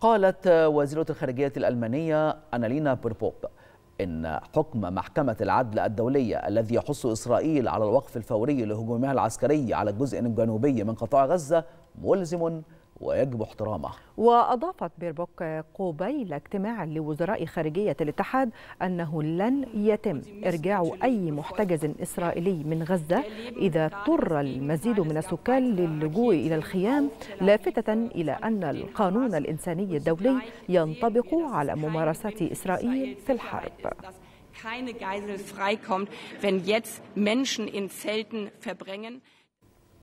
قالت وزيرة الخارجية الألمانية أنالينا بيربوب إن حكم محكمة العدل الدولية الذي يحث إسرائيل على الوقف الفوري لهجومها العسكري على الجزء الجنوبي من قطاع غزة ملزم ويجب احترامه وأضافت بيربوك قبيل اجتماع لوزراء خارجية الاتحاد أنه لن يتم إرجاع أي محتجز إسرائيلي من غزة إذا اضطر المزيد من السكان للجوء إلى الخيام لافتة إلى أن القانون الإنساني الدولي ينطبق على ممارسات إسرائيل في الحرب keine Geisel freikommt, wenn jetzt Menschen in Zelten verbringen.